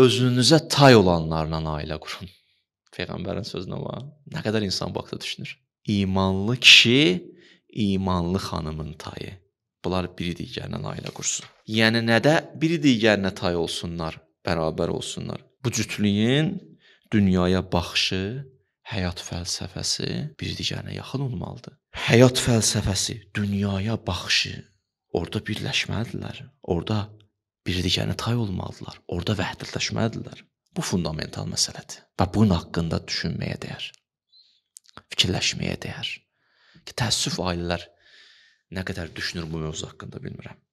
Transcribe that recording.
özünüzə tay olanlarla ailə qurun. Peyğəmbərin sözünə bax. Nə qədər insan bu haqda düşünür. İmanlı kişi imanlı xanımın tayı. Bunlar biri digərinə ailə qursun. Yəni nədə biri digərinə tay olsunlar, bərabər olsunlar. Bu cütlüyün dünyaya baxışı, həyat fəlsəfəsi bir digərinə yaxın olmalıdır. Həyat fəlsəfəsi, dünyaya baxışı orada birləşməlidirlər. Orada bir-digərinə tay olmalıdırlar. Orda vəhdətləşməlidirlər. Bu fundamental məsələdir və bunun haqqında düşünməyə dəyər. Fikirləşməyə dəyər. Ki təəssüf ailələr nə qədər düşünür bu mövzu haqqında bilmirəm.